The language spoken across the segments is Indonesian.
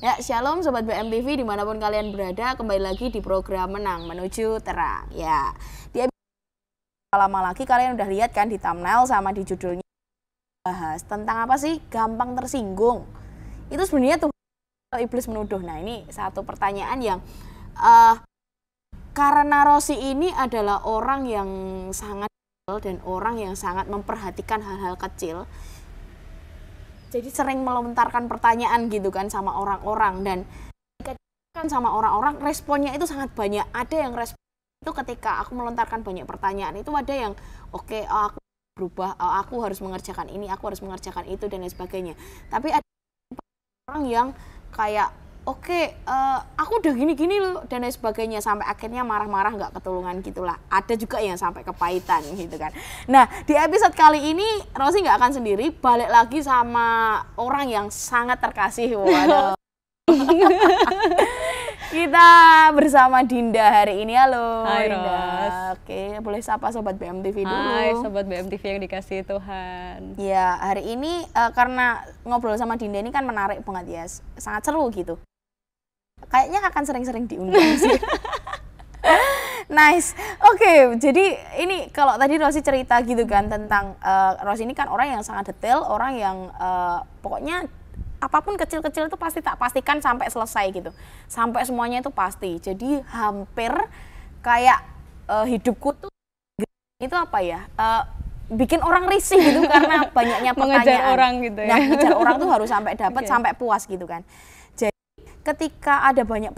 Ya, shalom sobat BMTV dimanapun kalian berada, kembali lagi di program Menang Menuju Terang. Ya, di lama lagi kalian udah lihat kan di thumbnail sama di judulnya bahas tentang apa sih gampang tersinggung. Itu sebenarnya tuh iblis menuduh. Nah, ini satu pertanyaan yang uh, karena Rosi ini adalah orang yang sangat dan orang yang sangat memperhatikan hal-hal kecil jadi sering melontarkan pertanyaan gitu kan sama orang-orang dan kan sama orang-orang responnya itu sangat banyak ada yang respon itu ketika aku melontarkan banyak pertanyaan itu ada yang oke okay, oh, eh, aku berubah oh, aku harus mengerjakan ini aku harus mengerjakan itu dan lain sebagainya tapi ada orang yang kayak oke okay, uh, eh, aku udah gini-gini loh dan lain sebagainya sampai akhirnya marah-marah nggak ketulungan gitulah ada juga yang sampai kepahitan gitu kan nah di episode kali ini Rosi nggak akan sendiri balik lagi sama orang yang sangat terkasih waduh kita bersama Dinda hari ini halo Hai Dinda Ros. oke boleh sapa sobat BMTV dulu Hai sobat BMTV yang dikasih Tuhan ya hari ini uh, karena ngobrol sama Dinda ini kan menarik banget ya sangat seru gitu kayaknya akan sering-sering diundang sih. nice. Oke, okay, jadi ini kalau tadi Rosi cerita gitu kan tentang uh, Rosi ini kan orang yang sangat detail, orang yang uh, pokoknya apapun kecil-kecil itu pasti tak pastikan sampai selesai gitu. Sampai semuanya itu pasti. Jadi hampir kayak uh, hidupku tuh itu apa ya? Uh, bikin orang risih gitu karena banyaknya pertanyaan. Mengejar orang gitu ya. Nah, orang tuh harus sampai dapat okay. sampai puas gitu kan ketika ada banyak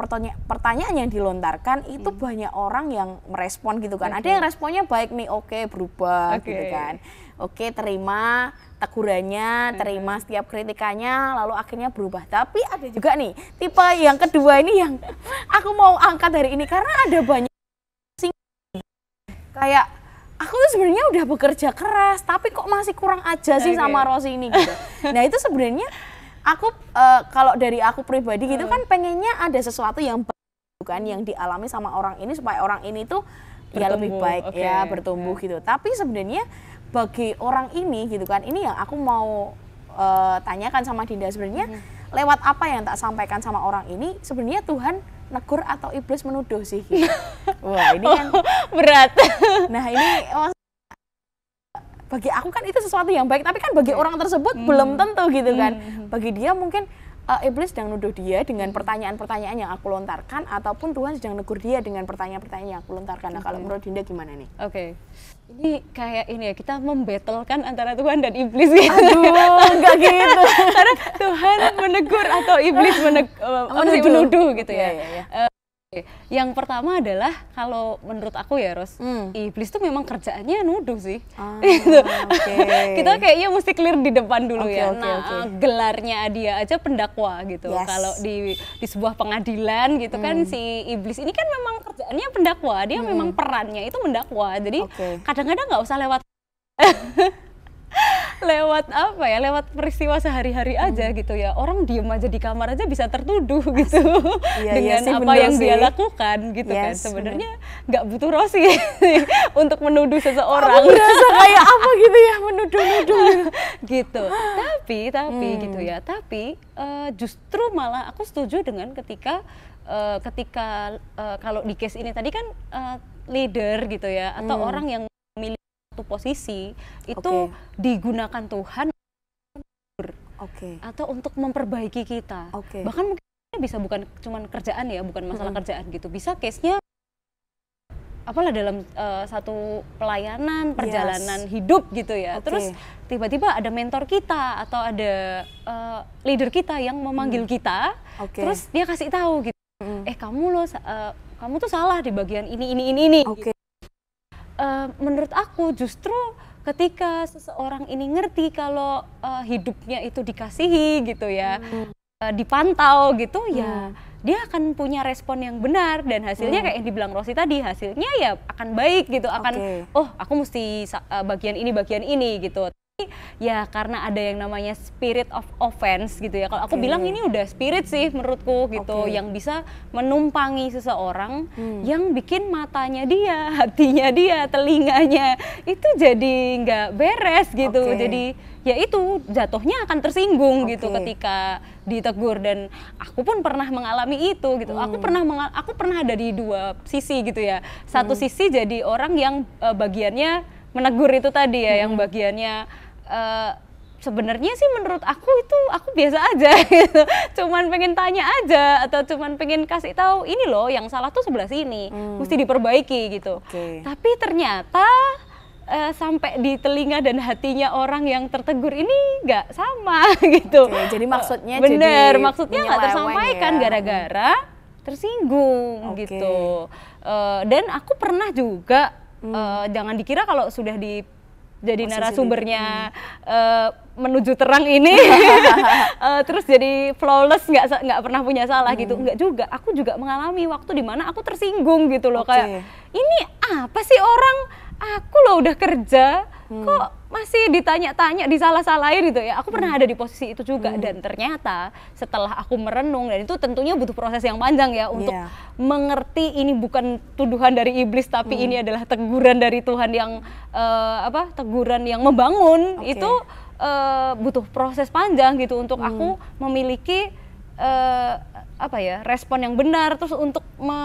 pertanyaan yang dilontarkan itu hmm. banyak orang yang merespon gitu kan. Okay. Ada yang responnya baik nih, oke okay, berubah okay. gitu kan. Oke, okay, terima tegurannya, hmm. terima setiap kritikannya, lalu akhirnya berubah. Tapi ada juga nih tipe yang kedua ini yang aku mau angkat dari ini karena ada banyak kayak aku tuh sebenarnya udah bekerja keras tapi kok masih kurang aja sih okay. sama Rosi ini gitu. Nah, itu sebenarnya aku uh, kalau dari aku pribadi gitu hmm. kan pengennya ada sesuatu yang bukan yang dialami sama orang ini supaya orang ini tuh bertumbuh. ya lebih baik okay. ya bertumbuh yeah. gitu. Tapi sebenarnya bagi orang ini gitu kan ini yang aku mau uh, tanyakan sama Dinda sebenarnya hmm. lewat apa yang tak sampaikan sama orang ini sebenarnya Tuhan negur atau iblis menuduh sih gitu. Wah, ini kan oh, berat. Nah, ini bagi aku kan itu sesuatu yang baik tapi kan bagi orang tersebut hmm. belum tentu gitu hmm, kan hmm, hmm. bagi dia mungkin uh, iblis sedang nuduh dia dengan pertanyaan-pertanyaan yang aku lontarkan ataupun Tuhan sedang negur dia dengan pertanyaan-pertanyaan yang aku lontarkan. Nah, okay. kalau menurut Dinda gimana nih? Oke. Okay. Ini kayak ini ya, kita membetulkan antara Tuhan dan iblis gitu. Aduh, enggak gitu. Karena Tuhan menegur atau iblis menegur, menuduh. menuduh gitu ya. ya, ya, Uh, yang pertama adalah kalau menurut aku ya Ros, hmm. iblis itu memang kerjaannya nuduh sih. Ah, gitu. okay. Kita iya mesti clear di depan dulu okay, ya. Okay, nah, okay. gelarnya dia aja pendakwa gitu. Yes. Kalau di di sebuah pengadilan gitu kan, hmm. kan si iblis ini kan memang kerjaannya pendakwa, dia hmm. memang perannya itu mendakwa. Jadi kadang-kadang nggak usah lewat lewat apa ya lewat peristiwa sehari-hari hmm. aja hmm. gitu ya orang diem aja di kamar aja bisa tertuduh gitu iya, iya dengan iya sih, apa yang sih. dia lakukan gitu kan. yes, kan sebenarnya nggak butuh Rosi untuk menuduh seseorang berasa kayak apa gitu ya menuduh-nuduh gitu. gitu tapi tapi hmm. gitu ya tapi uh, justru malah aku setuju dengan ketika uh, ketika uh, kalau di case ini tadi kan uh, leader gitu ya atau hmm. orang yang memiliki satu posisi itu okay. digunakan Tuhan okay. atau untuk memperbaiki kita. Okay. Bahkan mungkin bisa bukan cuma kerjaan ya, bukan masalah hmm. kerjaan gitu. Bisa case-nya apalah dalam uh, satu pelayanan, perjalanan yes. hidup gitu ya. Okay. Terus tiba-tiba ada mentor kita atau ada uh, leader kita yang memanggil hmm. kita. Okay. Terus dia kasih tahu gitu. Hmm. Eh, kamu loh uh, kamu tuh salah di bagian ini ini ini ini. Okay uh, menurut aku justru ketika seseorang ini ngerti kalau uh, hidupnya itu dikasihi gitu ya hmm. uh, dipantau gitu hmm. ya dia akan punya respon yang benar dan hasilnya hmm. kayak yang dibilang Rosi tadi hasilnya ya akan baik gitu akan okay. oh aku mesti uh, bagian ini bagian ini gitu ya karena ada yang namanya spirit of offense gitu ya. Kalau aku okay. bilang ini udah spirit sih menurutku gitu okay. yang bisa menumpangi seseorang hmm. yang bikin matanya dia, hatinya dia, telinganya itu jadi nggak beres gitu. Okay. Jadi ya itu jatuhnya akan tersinggung okay. gitu ketika ditegur dan aku pun pernah mengalami itu gitu. Hmm. Aku pernah aku pernah ada di dua sisi gitu ya. Satu hmm. sisi jadi orang yang uh, bagiannya menegur itu tadi ya hmm. yang bagiannya uh, sebenarnya sih menurut aku itu aku biasa aja gitu. Cuman pengen tanya aja atau cuman pengen kasih tahu ini loh yang salah tuh sebelah sini, hmm. mesti diperbaiki gitu. Okay. Tapi ternyata uh, sampai di telinga dan hatinya orang yang tertegur ini nggak sama gitu. Oke, jadi maksudnya bener, jadi maksudnya nggak ya. tersampaikan gara-gara ya. tersinggung okay. gitu. Uh, dan aku pernah juga Hmm. Uh, jangan dikira kalau sudah di jadi Posisi narasumbernya uh, menuju terang ini uh, terus jadi flawless nggak nggak pernah punya salah gitu. hmm. gitu nggak juga aku juga mengalami waktu di mana aku tersinggung gitu loh okay. kayak ini apa sih orang aku loh udah kerja hmm. kok masih ditanya-tanya, di salah salahin gitu ya. Aku pernah hmm. ada di posisi itu juga hmm. dan ternyata setelah aku merenung dan itu tentunya butuh proses yang panjang ya untuk yeah. mengerti ini bukan tuduhan dari iblis tapi hmm. ini adalah teguran dari Tuhan yang uh, apa? teguran yang membangun. Okay. Itu uh, butuh proses panjang gitu untuk hmm. aku memiliki uh, apa ya? respon yang benar terus untuk me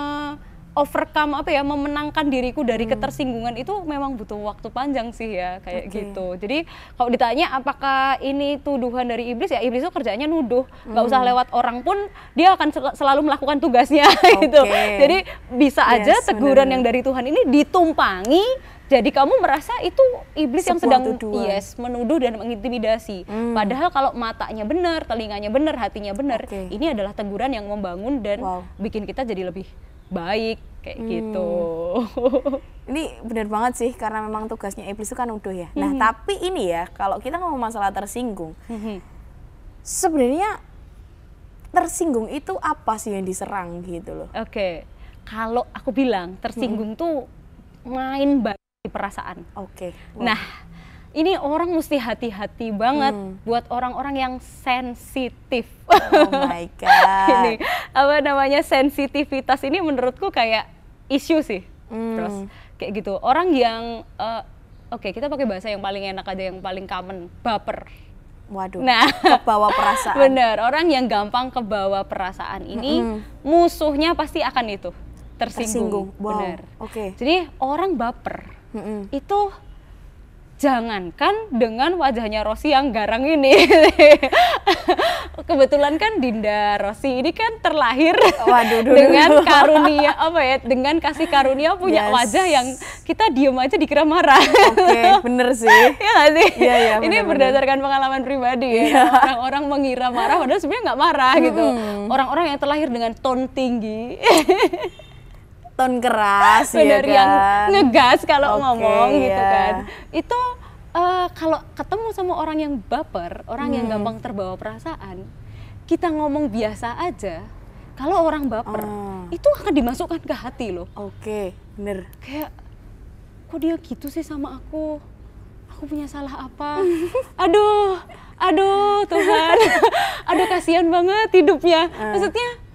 overcome apa ya memenangkan diriku dari hmm. ketersinggungan itu memang butuh waktu panjang sih ya kayak okay. gitu. Jadi kalau ditanya apakah ini tuduhan dari iblis ya iblis itu kerjanya nuduh. nggak hmm. usah lewat orang pun dia akan sel selalu melakukan tugasnya okay. gitu. Jadi bisa aja teguran bener. yang dari Tuhan ini ditumpangi jadi kamu merasa itu iblis Sebuah yang sedang tuduhan. yes menuduh dan mengintimidasi. Hmm. Padahal kalau matanya benar, telinganya benar, hatinya benar, okay. ini adalah teguran yang membangun dan wow. bikin kita jadi lebih baik kayak hmm. gitu. ini benar banget sih karena memang tugasnya iblis itu kan udah ya. Nah, -hmm. tapi ini ya kalau kita ngomong masalah tersinggung. -hmm. Sebenarnya tersinggung itu apa sih yang diserang gitu loh. Oke. Okay. Kalau aku bilang tersinggung -hmm. tuh main banget di perasaan. Oke. Okay. Wow. Nah, ini orang mesti hati-hati banget hmm. buat orang-orang yang sensitif Oh my god. ini apa namanya sensitivitas ini menurutku kayak isu sih. Hmm. Terus kayak gitu. Orang yang uh, oke, okay, kita pakai bahasa yang paling enak aja yang paling common, baper. Waduh. Nah, kebawa perasaan. Bener, orang yang gampang kebawa perasaan ini mm -hmm. musuhnya pasti akan itu tersinggung. tersinggung. Wow. Bener. Oke. Okay. Jadi orang baper mm -hmm. itu jangankan dengan wajahnya Rosi yang garang ini. Kebetulan kan Dinda Rosi ini kan terlahir Waduh, dulu, dengan dulu. karunia apa ya, dengan kasih karunia punya yes. wajah yang kita diem aja dikira marah. Oke, okay, bener sih. ya sih? Ya, ya, bener, ini berdasarkan bener. pengalaman pribadi ya. Iya. Orang-orang mengira marah padahal sebenarnya nggak marah hmm. gitu. Orang-orang yang terlahir dengan tone tinggi. ton keras ya bener ya kan? yang ngegas kalau okay, ngomong yeah. gitu iya. kan itu uh, kalau ketemu sama orang yang baper orang hmm. yang gampang terbawa perasaan kita ngomong biasa aja kalau orang baper oh. itu akan dimasukkan ke hati loh oke okay, bener kayak kok dia gitu sih sama aku aku punya salah apa aduh aduh Tuhan aduh kasihan banget hidupnya eh. maksudnya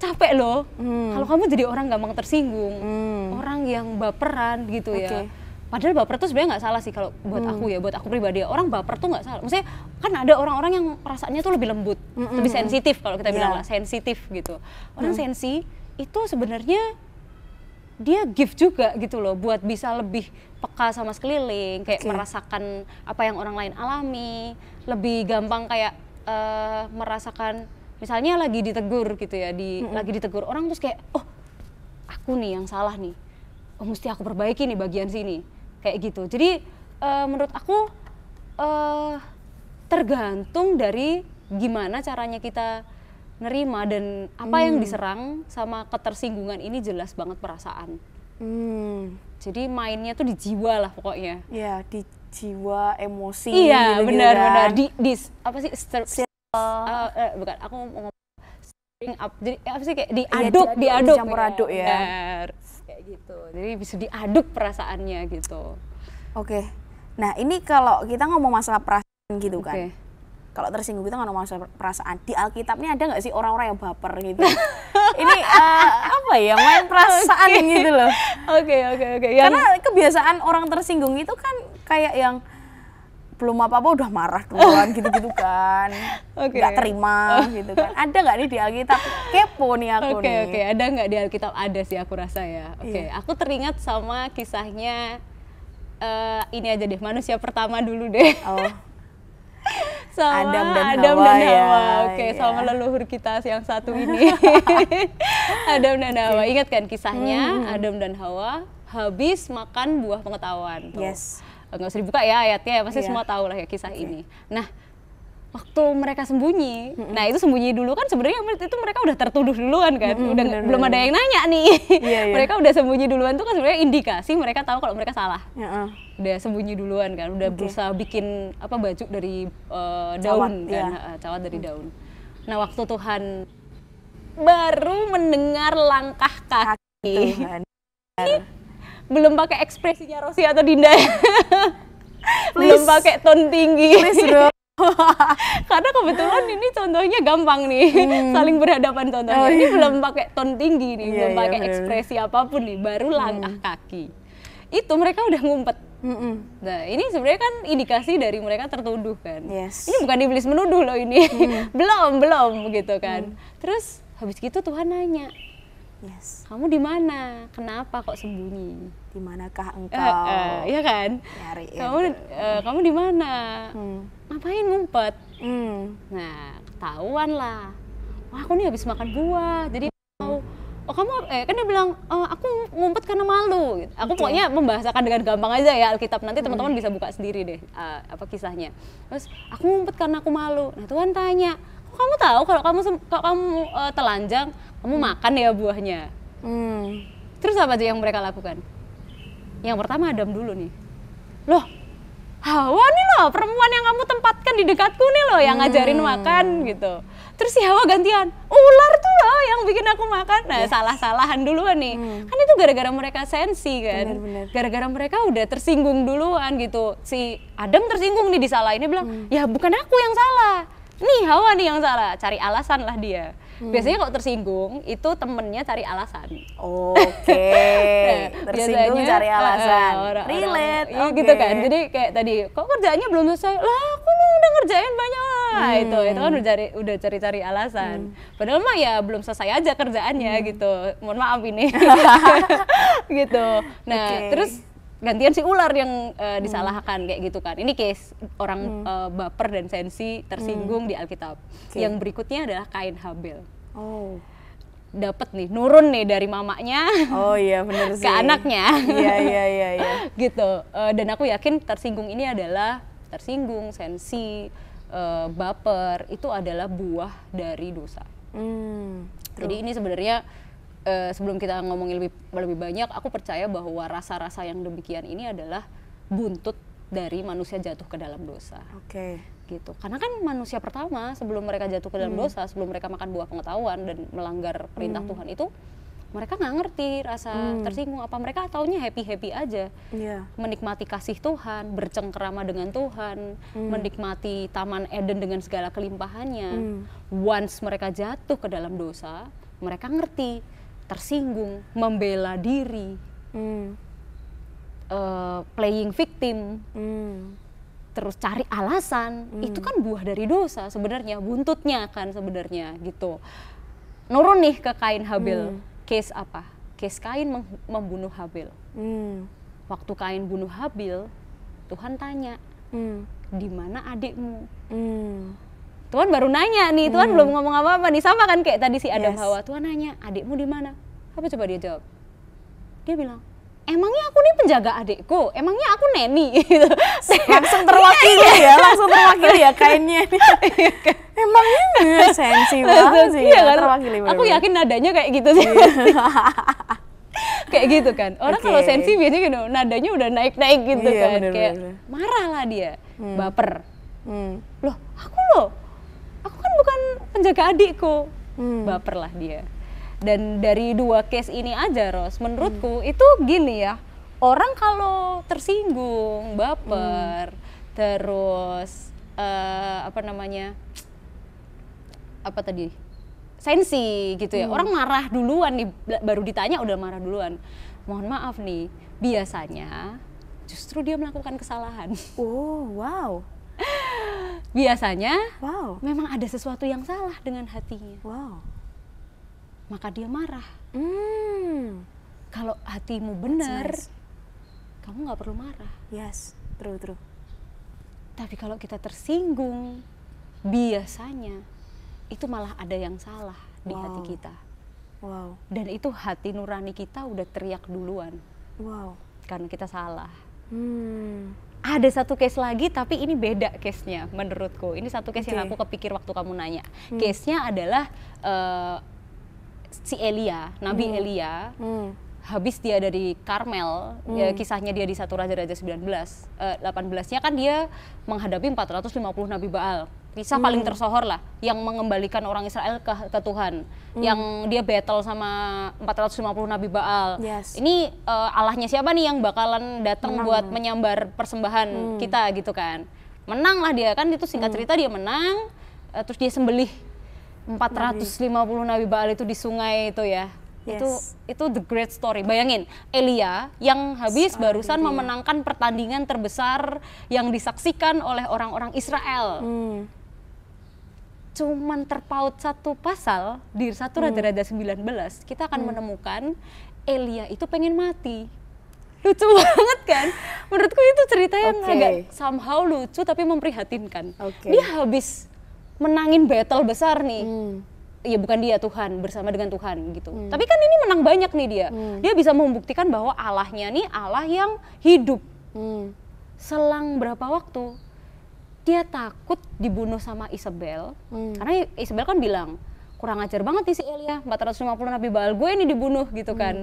capek loh hmm. kalau kamu jadi orang gampang tersinggung hmm. orang yang baperan gitu okay. ya padahal baper tuh sebenarnya nggak salah sih kalau buat hmm. aku ya buat aku pribadi ya. orang baper tuh nggak salah maksudnya kan ada orang-orang yang perasaannya tuh lebih lembut mm lebih sensitif kalau kita yeah. bilang lah sensitif gitu orang hmm. sensi itu sebenarnya dia gift juga gitu loh buat bisa lebih peka sama sekeliling kayak okay. merasakan apa yang orang lain alami lebih gampang kayak uh, merasakan misalnya lagi ditegur gitu ya di mm -hmm. lagi ditegur orang terus kayak oh aku nih yang salah nih oh mesti aku perbaiki nih bagian sini kayak gitu jadi uh, menurut aku uh, tergantung dari gimana caranya kita nerima dan apa hmm. yang diserang sama ketersinggungan ini jelas banget perasaan hmm. jadi mainnya tuh di jiwa lah pokoknya ya di jiwa emosi iya benar-benar gitu kan. di, di apa sih stir, uh, eh, bukan aku mau stirring up jadi eh, apa sih kayak iya, diaduk ya, diaduk campur aduk ya, ya. kayak gitu jadi bisa diaduk perasaannya gitu oke okay. nah ini kalau kita ngomong masalah perasaan gitu kan kalau tersinggung kita ngomong masalah perasaan di Alkitab ini ada nggak sih orang-orang yang baper gitu ini uh, apa ya main perasaan okay. gitu loh oke oke oke karena kebiasaan orang tersinggung itu kan kayak yang belum apa-apa udah marah duluan gitu-gitu kan. Okay. terima gitu kan. Ada nggak nih di Alkitab? Kepo nih aku okay, nih. Oke, okay. ada nggak di Alkitab? Ada sih aku rasa ya. Oke, okay. Iya. yeah. aku teringat sama kisahnya uh, ini aja deh, manusia pertama dulu deh. Oh. sama Adam dan Adam Hawa, ya, Hawa. Ya, Oke, okay, iya. yeah. sama leluhur kita yang satu ini. Adam dan Hawa. Okay. Ingat kan kisahnya hmm, hmm, hmm. Adam dan Hawa habis makan buah pengetahuan tuh. Yes Eh, nggak usah dibuka ya ayatnya pasti ya, iya. yeah. semua tahu lah ya kisah okay. ini. Nah waktu mereka sembunyi, mm -hmm. nah itu sembunyi dulu kan sebenarnya itu mereka udah tertuduh duluan kan, mm -hmm, udah bener, belum ada yang nanya nih, yeah, yeah. mereka udah sembunyi duluan tuh kan sebenarnya indikasi mereka tahu kalau mereka salah, yeah, udah sembunyi duluan kan, udah okay. berusaha bikin apa baju dari uh, daun cawat, kan, yeah. Iya. cawat dari mm. daun. Nah waktu Tuhan baru mendengar langkah kaki, Tuhan belum pakai ekspresinya Rosi atau Dinda ya. belum pakai tone tinggi please bro karena kebetulan ini contohnya gampang nih hmm. saling berhadapan contohnya oh, ini iya. belum pakai tone tinggi nih yeah, belum yeah, pakai ekspresi apapun nih baru hmm. langkah hmm. kaki itu mereka udah ngumpet mm -mm. nah ini sebenarnya kan indikasi dari mereka tertuduh kan yes. ini bukan iblis menuduh loh ini mm. belum belum gitu kan mm. terus habis gitu Tuhan nanya Yes. Kamu di mana? Kenapa kok sembunyi? Di manakah eh, engkau? Uh, uh, ya kan? Nyari. Kamu uh, kamu di mana? Hmm. Ngapain ngumpet? Hmm. Nah, ketahuan lah. Wah, aku nih habis makan buah. Jadi mau Oh kamu eh kan dia bilang e, aku ngumpet karena malu. Aku okay. pokoknya membahasakan dengan gampang aja ya Alkitab. Nanti hmm. teman-teman bisa buka sendiri deh uh, apa kisahnya. Terus aku ngumpet karena aku malu. Nah Tuhan tanya, kamu tahu kalau kamu kalau kamu uh, telanjang kamu hmm. makan ya buahnya hmm. terus apa aja yang mereka lakukan yang pertama Adam dulu nih loh Hawa nih loh perempuan yang kamu tempatkan di dekatku nih loh yang hmm. ngajarin makan gitu terus si Hawa gantian ular tuh loh yang bikin aku makan nah yes. salah salahan duluan nih hmm. kan itu gara-gara mereka sensi kan gara-gara mereka udah tersinggung duluan gitu si Adam tersinggung nih disalahin ini bilang hmm. ya bukan aku yang salah nih Hawa nih yang salah cari alasan lah dia hmm. biasanya kalau tersinggung itu temennya cari alasan oke okay. nah, tersinggung biasanya, cari eh, alasan uh, orang, relate orang, iya, okay. gitu kan jadi kayak tadi kok kerjaannya belum selesai lah aku udah ngerjain banyak lah hmm. itu itu kan udah cari udah cari cari alasan hmm. padahal mah ya belum selesai aja kerjaannya hmm. gitu mohon maaf ini gitu nah okay. terus gantian si ular yang uh, disalahkan hmm. kayak gitu kan. Ini case orang hmm. uh, baper dan sensi tersinggung hmm. di Alkitab. Okay. Yang berikutnya adalah Kain Habel. Oh. Dapat nih, nurun nih dari mamanya. Oh iya benar sih. Ke anaknya. Iya iya iya iya. gitu. Uh, dan aku yakin tersinggung ini adalah tersinggung, sensi, uh, baper itu adalah buah dari dosa. Hmm. Jadi ini sebenarnya Eh, sebelum kita ngomongin lebih lebih banyak, aku percaya bahwa rasa-rasa yang demikian ini adalah buntut dari manusia jatuh ke dalam dosa. Oke. Okay. Gitu. Karena kan manusia pertama sebelum mereka jatuh ke dalam hmm. dosa, sebelum mereka makan buah pengetahuan dan melanggar perintah hmm. Tuhan itu, mereka nggak ngerti rasa hmm. tersinggung apa mereka taunya happy happy aja, yeah. menikmati kasih Tuhan, bercengkerama dengan Tuhan, hmm. menikmati Taman Eden dengan segala kelimpahannya. Hmm. Once mereka jatuh ke dalam dosa, mereka ngerti tersinggung, membela diri, mm. uh, playing victim, mm. terus cari alasan, mm. itu kan buah dari dosa sebenarnya, buntutnya kan sebenarnya gitu. Nurun nih ke Kain Habil, mm. case apa? Case Kain membunuh Habil. Mm. Waktu Kain bunuh Habil, Tuhan tanya, mm. di mana adikmu? Mm Tuhan baru nanya nih, Tuhan hmm. belum ngomong apa-apa nih. Sama kan kayak tadi si Adam yes. Hawa, Tuhan nanya, adikmu di mana? Apa coba dia jawab? Dia bilang, emangnya aku nih penjaga adikku, emangnya aku neni gitu. Langsung iya, terwakili iya. ya, langsung terwakili ya kainnya. Iya, kan. emangnya nggak sensi banget sih, iya, kan? terwakili. Bener -bener. Aku yakin nadanya kayak gitu sih. kayak gitu kan. Orang okay. kalau sensi biasanya gitu, nadanya udah naik-naik gitu iya, kan. Bener -bener. Kayak marah lah dia, hmm. baper. Hmm. Loh, aku loh kan penjaga adikku hmm. baper lah dia dan dari dua case ini aja Ros menurutku hmm. itu gini ya orang kalau tersinggung baper hmm. terus uh, apa namanya apa tadi sensi gitu ya hmm. orang marah duluan nih baru ditanya udah marah duluan mohon maaf nih biasanya justru dia melakukan kesalahan oh wow biasanya wow. memang ada sesuatu yang salah dengan hatinya. Wow. Maka dia marah. Hmm. Kalau hatimu benar, nice. kamu nggak perlu marah. Yes, true true. Tapi kalau kita tersinggung, biasanya itu malah ada yang salah wow. di hati kita. Wow. Dan itu hati nurani kita udah teriak duluan. Wow. Karena kita salah. Hmm ada satu case lagi tapi ini beda case-nya menurutku. Ini satu case okay. yang aku kepikir waktu kamu nanya. Hmm. Case-nya adalah uh, si Elia, Nabi hmm. Elia. Hmm. Habis dia dari Karmel, ya, hmm. ya, kisahnya dia di satu Raja-Raja 19, uh, 18-nya kan dia menghadapi 450 Nabi Baal kisah hmm. paling tersohor lah yang mengembalikan orang Israel ke, ke Tuhan hmm. yang dia battle sama 450 nabi Baal yes. ini uh, Allahnya siapa nih yang bakalan datang buat menyambar persembahan hmm. kita gitu kan menang lah dia kan itu singkat hmm. cerita dia menang uh, terus dia sembelih 450 nabi. nabi Baal itu di sungai itu ya Yes. Itu itu the great story. Bayangin Elia yang habis Sorry, barusan memenangkan pertandingan terbesar yang disaksikan oleh orang-orang Israel. Hmm cuman terpaut satu pasal di satu hmm. rada-rada 19 kita akan hmm. menemukan Elia itu pengen mati lucu banget kan menurutku itu cerita yang okay. agak somehow lucu tapi memprihatinkan okay. dia habis menangin battle besar nih hmm ya bukan dia Tuhan bersama dengan Tuhan gitu. Hmm. Tapi kan ini menang banyak nih dia. Hmm. Dia bisa membuktikan bahwa Allahnya nih Allah yang hidup. Hmm. Selang berapa waktu dia takut dibunuh sama Isabel hmm. karena Isabel kan bilang kurang ajar banget sih Elia 450 nabi Baal gue ini dibunuh gitu hmm. kan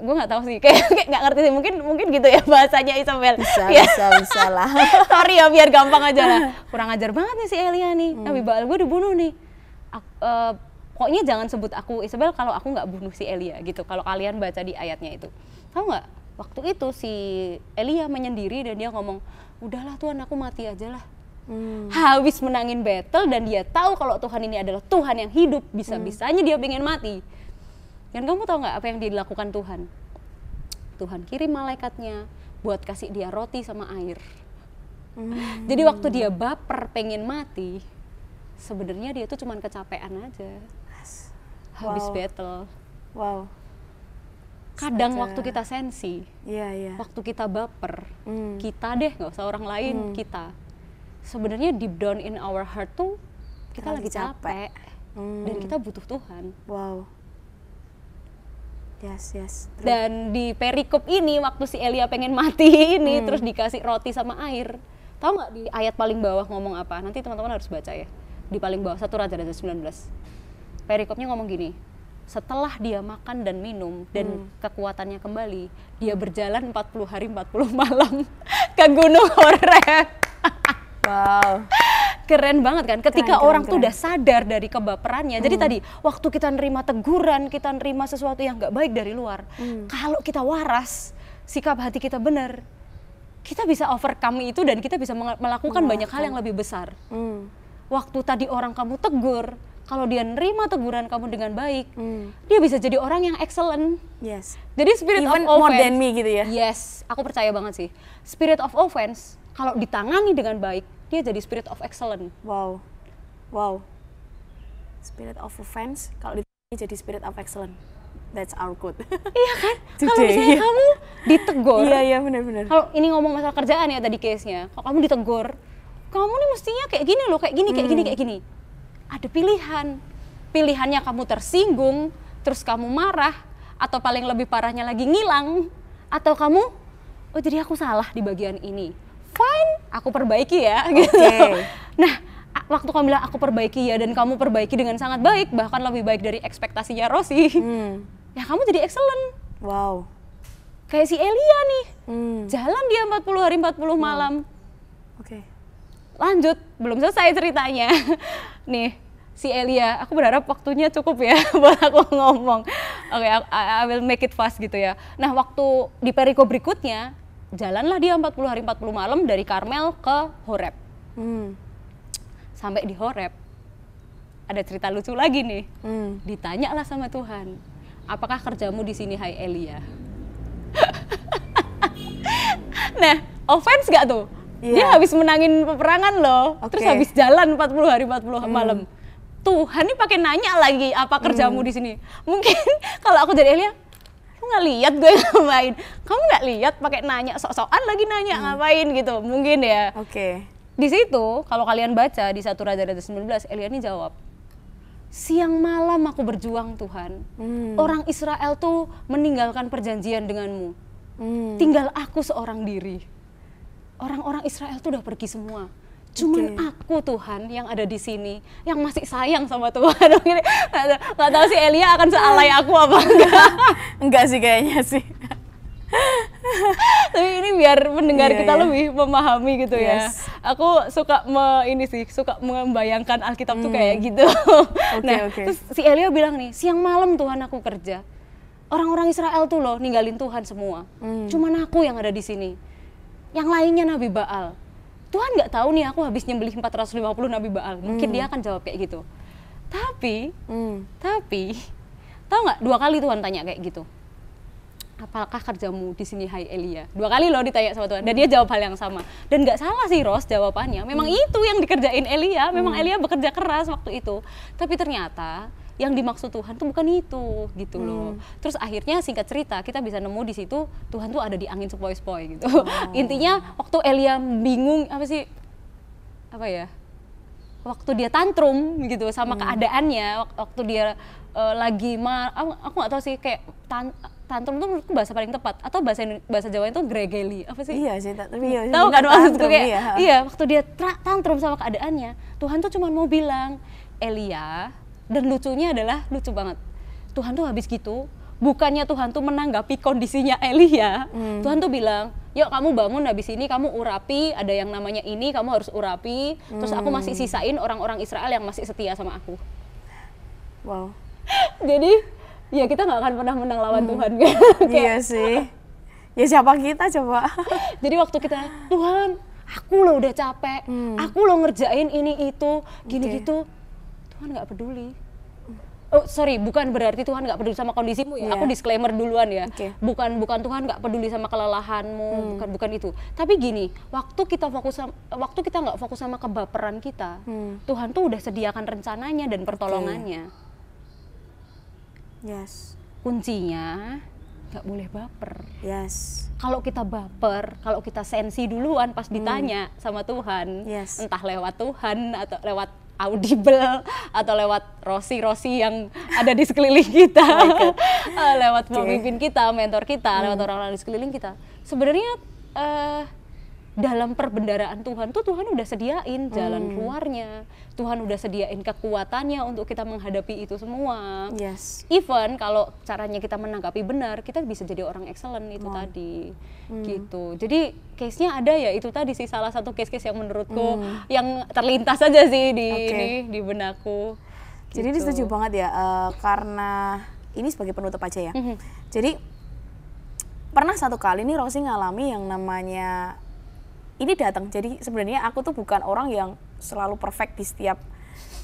gue nggak tahu sih kayak nggak ngerti sih mungkin mungkin gitu ya bahasanya Isabel bisa ya. bisa bisa lah sorry ya biar gampang aja lah kurang ajar banget nih si Elia nih hmm. nabi Baal gue dibunuh nih aku, uh, eh, pokoknya jangan sebut aku Isabel kalau aku nggak bunuh si Elia gitu kalau kalian baca di ayatnya itu tahu nggak waktu itu si Elia menyendiri dan dia ngomong udahlah Tuhan aku mati aja lah hmm. habis menangin battle dan dia tahu kalau Tuhan ini adalah Tuhan yang hidup bisa-bisanya dia pengen mati dan kamu tahu nggak apa yang dilakukan Tuhan Tuhan kirim malaikatnya buat kasih dia roti sama air hmm. jadi waktu dia baper pengen mati sebenarnya dia tuh cuma kecapean aja habis wow. battle wow kadang Saja. waktu kita sensi, yeah, yeah. waktu kita baper, mm. kita deh nggak usah orang lain, mm. kita sebenarnya deep down in our heart tuh kita, kita lagi capek, capek. Hmm. dan kita butuh Tuhan. Wow. Yes, yes. True. Dan di perikop ini waktu si Elia pengen mati ini hmm. terus dikasih roti sama air. Tahu nggak di ayat paling bawah ngomong apa? Nanti teman-teman harus baca ya. Di paling bawah satu Raja-Raja 19. Perikopnya ngomong gini. Setelah dia makan dan minum dan hmm. kekuatannya kembali, dia berjalan 40 hari 40 malam ke Gunung Horeb. Wow. Keren banget kan ketika keren, orang keren, tuh udah sadar dari kebaperannya. Hmm. Jadi tadi waktu kita nerima teguran, kita nerima sesuatu yang nggak baik dari luar. Hmm. Kalau kita waras, sikap hati kita benar, kita bisa overcome itu dan kita bisa melakukan banyak hal yang lebih besar. Hmm. Waktu tadi orang kamu tegur, kalau dia nerima teguran kamu dengan baik, hmm. dia bisa jadi orang yang excellent. Yes. Jadi spirit Even of offense. than me gitu ya. Yes, aku percaya banget sih. Spirit of offense kalau ditangani dengan baik, dia jadi spirit of excellence. Wow. Wow. Spirit of offense kalau dia jadi spirit of excellence. That's our good. iya kan? Kalau misalnya yeah. kamu ditegur. Iya, iya benar-benar. Kalau ini ngomong masalah kerjaan ya tadi case-nya. Kalau kamu ditegur, kamu nih mestinya kayak gini loh, kayak gini, kayak hmm. gini, kayak gini. Ada pilihan. Pilihannya kamu tersinggung, terus kamu marah, atau paling lebih parahnya lagi ngilang, atau kamu, oh jadi aku salah di bagian ini fine aku perbaiki ya okay. gitu nah waktu kamu bilang aku perbaiki ya dan kamu perbaiki dengan sangat baik bahkan lebih baik dari ekspektasinya Rosi hmm. ya kamu jadi excellent wow kayak si Elia nih hmm. jalan dia 40 hari 40 wow. malam oke okay. lanjut belum selesai ceritanya nih si Elia aku berharap waktunya cukup ya buat aku ngomong oke okay, I, I will make it fast gitu ya nah waktu di periko berikutnya jalanlah dia 40 hari 40 malam dari Karmel ke Horeb. Hmm. Sampai di Horeb ada cerita lucu lagi nih. Hmm. Ditanyalah sama Tuhan, apakah kerjamu di sini Hai Elia? nah, offense gak tuh? Yeah. Dia habis menangin peperangan loh, okay. terus habis jalan 40 hari 40 hmm. malam. Tuhan ini pakai nanya lagi apa kerjamu hmm. di sini? Mungkin kalau aku jadi Elia, nggak lihat gue ngapain kamu nggak lihat pakai nanya sok-sokan lagi nanya hmm. ngapain gitu mungkin ya oke okay. di situ kalau kalian baca di satu raja raja 19 Elia ini jawab siang malam aku berjuang Tuhan hmm. orang Israel tuh meninggalkan perjanjian denganmu hmm. tinggal aku seorang diri orang-orang Israel tuh udah pergi semua Cuman okay. aku Tuhan yang ada di sini, yang masih sayang sama Tuhan. Gak tahu si Elia akan sealai aku apa enggak. enggak sih kayaknya sih. Tapi ini biar mendengar yeah, kita yeah. lebih memahami gitu ya. yes. ya. Aku suka me, ini sih, suka membayangkan Alkitab hmm. tuh kayak gitu. Okay, nah, okay. terus si Elia bilang nih, siang malam Tuhan aku kerja. Orang-orang Israel tuh loh ninggalin Tuhan semua. Hmm. Cuman aku yang ada di sini. Yang lainnya Nabi Baal. Tuhan nggak tahu nih aku habis nyembelih 450 nabi Baal. Mungkin hmm. dia akan jawab kayak gitu. Tapi, hmm. tapi, tahu nggak dua kali Tuhan tanya kayak gitu. Apakah kerjamu di sini Hai Elia? Dua kali loh ditanya sama Tuhan dan dia jawab hal yang sama. Dan nggak salah sih Ros jawabannya. Memang hmm. itu yang dikerjain Elia. Memang hmm. Elia bekerja keras waktu itu. Tapi ternyata yang dimaksud Tuhan tuh bukan itu gitu hmm. loh. Terus akhirnya singkat cerita kita bisa nemu di situ Tuhan tuh ada di angin sepoi-sepoi gitu. Oh. Intinya waktu Elia bingung apa sih apa ya? Waktu dia tantrum gitu sama hmm. keadaannya, waktu dia uh, lagi mar, aku nggak tahu sih kayak tan tantrum tuh menurutku bahasa paling tepat atau bahasa bahasa Jawa itu gregeli apa sih iya sih tantrum iya, tahu kan maksudku kayak iya. iya waktu dia tantrum sama keadaannya Tuhan tuh cuma mau bilang Elia dan lucunya adalah lucu banget Tuhan tuh habis gitu bukannya Tuhan tuh menanggapi kondisinya Elia ya. hmm. Tuhan tuh bilang yuk kamu bangun habis ini kamu urapi ada yang namanya ini kamu harus urapi hmm. terus aku masih hmm. sisain orang-orang Israel yang masih setia sama aku wow jadi ya kita nggak akan pernah menang lawan hmm. Tuhan kan kayak, iya sih ya siapa kita coba jadi waktu kita Tuhan aku lo udah capek hmm. aku lo ngerjain ini itu gini okay. gitu Tuhan nggak peduli. Oh sorry, bukan berarti Tuhan nggak peduli sama kondisimu ya. Yeah. Aku iya. disclaimer duluan ya. Okay. Bukan bukan Tuhan nggak peduli sama kelelahanmu, hmm. bukan bukan itu. Tapi gini, waktu kita fokus sama, waktu kita nggak fokus sama kebaperan kita, hmm. Tuhan tuh udah sediakan rencananya dan pertolongannya. Okay. Yes. Kuncinya nggak boleh baper. Yes. Kalau kita baper, kalau kita sensi duluan pas ditanya hmm. sama Tuhan, yes. entah lewat Tuhan atau lewat audible atau lewat Rosi-Rosi yang ada di sekeliling kita, oh eh, lewat pemimpin okay. kita, mentor kita, hmm. lewat orang-orang di sekeliling kita. Sebenarnya uh, dalam perbendaraan Tuhan tuh Tuhan udah sediain jalan hmm. keluarnya, Tuhan udah sediain kekuatannya untuk kita menghadapi itu semua. Yes. Even kalau caranya kita menanggapi benar, kita bisa jadi orang excellent itu wow. tadi. Hmm. Gitu. Jadi case-nya ada ya itu tadi sih salah satu case-case yang menurutku hmm. yang terlintas aja sih di okay. ini di benakku. Jadi ini gitu. setuju banget ya uh, karena ini sebagai penutup aja ya. -hmm. Jadi pernah satu kali nih Rosie ngalami yang namanya ini datang jadi sebenarnya aku tuh bukan orang yang selalu perfect di setiap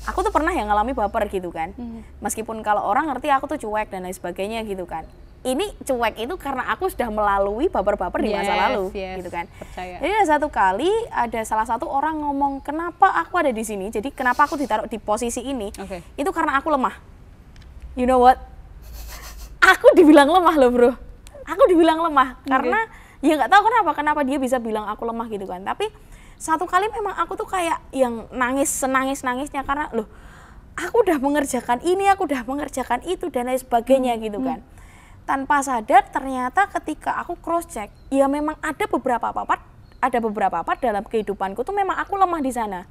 aku tuh pernah yang ngalami baper gitu kan hmm. meskipun kalau orang ngerti aku tuh cuek dan lain sebagainya gitu kan ini cuek itu karena aku sudah melalui baper-baper di masa lalu yes, gitu kan percaya. jadi ada satu kali ada salah satu orang ngomong kenapa aku ada di sini jadi kenapa aku ditaruh di posisi ini okay. itu karena aku lemah you know what aku dibilang lemah loh bro aku dibilang lemah okay. karena ya nggak tahu kenapa kenapa dia bisa bilang aku lemah gitu kan tapi satu kali memang aku tuh kayak yang nangis senangis nangisnya karena loh aku udah mengerjakan ini aku udah mengerjakan itu dan lain sebagainya hmm. gitu hmm. kan hmm. tanpa sadar ternyata ketika aku cross check ya memang ada beberapa papat ada beberapa part dalam kehidupanku tuh memang aku lemah di sana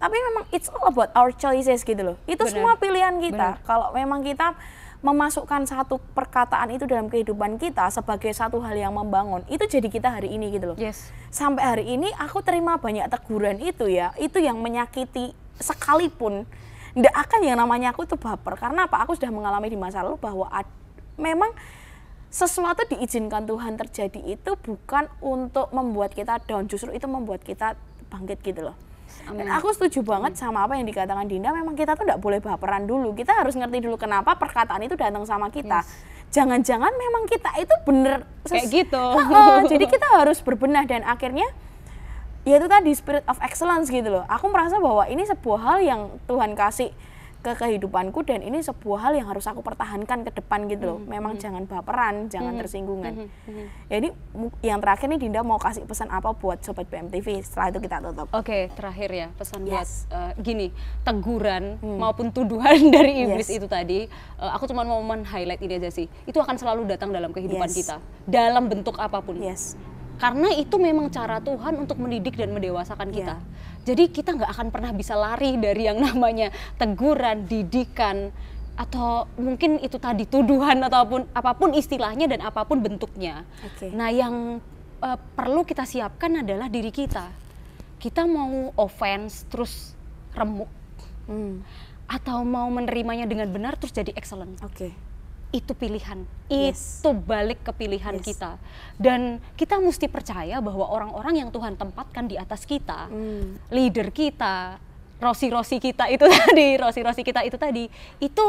tapi memang it's all about our choices gitu loh itu Bener. semua pilihan kita kalau memang kita memasukkan satu perkataan itu dalam kehidupan kita sebagai satu hal yang membangun itu jadi kita hari ini gitu loh yes. sampai hari ini aku terima banyak teguran itu ya itu yang menyakiti sekalipun tidak akan yang namanya aku tuh baper karena apa aku sudah mengalami di masa lalu bahwa ad, memang sesuatu diizinkan Tuhan terjadi itu bukan untuk membuat kita down, justru itu membuat kita bangkit gitu loh. Amin. Aku setuju banget sama apa yang dikatakan Dinda. Memang kita tuh tidak boleh baperan dulu. Kita harus ngerti dulu kenapa perkataan itu datang sama kita. Jangan-jangan yes. memang kita itu bener kayak gitu. jadi kita harus berbenah dan akhirnya ya itu tadi spirit of excellence gitu loh. Aku merasa bahwa ini sebuah hal yang Tuhan kasih ke kehidupanku dan ini sebuah hal yang harus aku pertahankan ke depan gitu loh. Mm-hmm. Memang mm-hmm. jangan baperan, jangan mm-hmm. tersinggungan. Mm-hmm. Jadi mm-hmm. ya, yang terakhir nih Dinda mau kasih pesan apa buat sobat BMTV? Setelah itu kita tutup. Oke, okay, terakhir ya pesan yes. buat uh, eh, gini, teguran hmm. maupun tuduhan dari iblis yes. itu tadi, uh, aku cuma mau men-highlight ini aja sih. Itu akan selalu datang dalam kehidupan yes. kita, dalam bentuk apapun. Yes. Karena itu memang cara Tuhan untuk mendidik dan mendewasakan iya. kita. Yeah. Jadi kita nggak akan pernah bisa lari dari yang namanya teguran, didikan, atau mungkin itu tadi tuduhan ataupun apapun istilahnya dan apapun bentuknya. Okay. Nah, yang uh, perlu kita siapkan adalah diri kita. Kita mau offense terus remuk, hmm. atau mau menerimanya dengan benar terus jadi excellent. Okay itu pilihan, yes. itu balik ke pilihan yes. kita. Dan kita mesti percaya bahwa orang-orang yang Tuhan tempatkan di atas kita, mm. leader kita, rosi-rosi kita itu tadi, rosi-rosi kita itu tadi, itu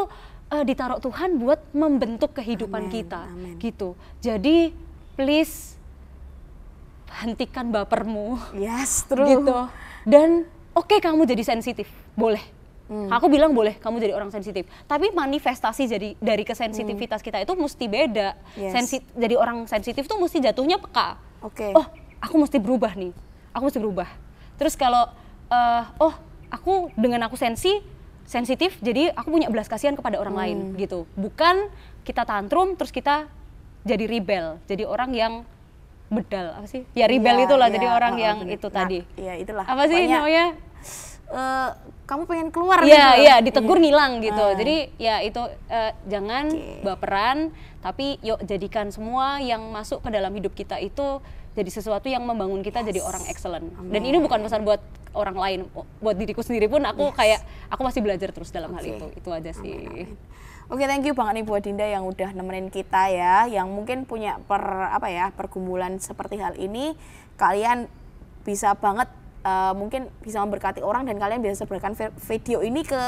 uh, ditaruh Tuhan buat membentuk kehidupan Amen. kita, Amen. gitu. Jadi please hentikan bapermu, yes, true. gitu. Dan oke okay, kamu jadi sensitif, boleh Hmm. Aku bilang boleh kamu jadi orang sensitif, tapi manifestasi jadi dari kesensitivitas hmm. kita itu mesti beda. Yes. Sensi jadi orang sensitif tuh mesti jatuhnya peka. Oke. Okay. Oh, aku mesti berubah nih. Aku mesti berubah. Terus kalau uh, oh, aku dengan aku sensi sensitif, jadi aku punya belas kasihan kepada orang hmm. lain gitu. Bukan kita tantrum terus kita jadi rebel, jadi orang yang bedal apa sih? Ya rebel ya, itulah ya, jadi orang oh, yang bener. itu nah, tadi. Iya, itulah. Apa sih namanya? Uh, kamu pengen keluar Iya, yeah, gitu iya, yeah, ditegur yeah. ngilang gitu. Uh. Jadi ya itu uh, jangan okay. baperan, tapi yuk jadikan semua yang masuk ke dalam hidup kita itu jadi sesuatu yang membangun kita yes. jadi orang excellent. Amin. Dan ini bukan pesan buat orang lain, buat diriku sendiri pun aku yes. kayak aku masih belajar terus dalam okay. hal itu. Itu aja sih. Amin, amin. Oke, okay, thank you banget nih buat Dinda yang udah nemenin kita ya, yang mungkin punya per apa ya, pergumulan seperti hal ini, kalian bisa banget uh, mungkin bisa memberkati orang dan kalian bisa sebarkan video ini ke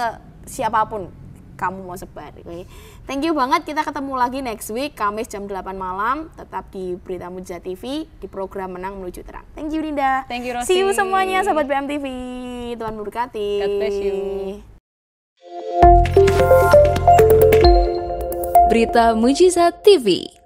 siapapun kamu mau sebar. Okay. Thank you banget. Kita ketemu lagi next week Kamis jam 8 malam tetap di Berita Muja TV di program Menang Menuju Terang. Thank you Rinda, Thank you Rosi. See you semuanya sahabat TV, Tuhan memberkati. God bless you. Berita Mujizat TV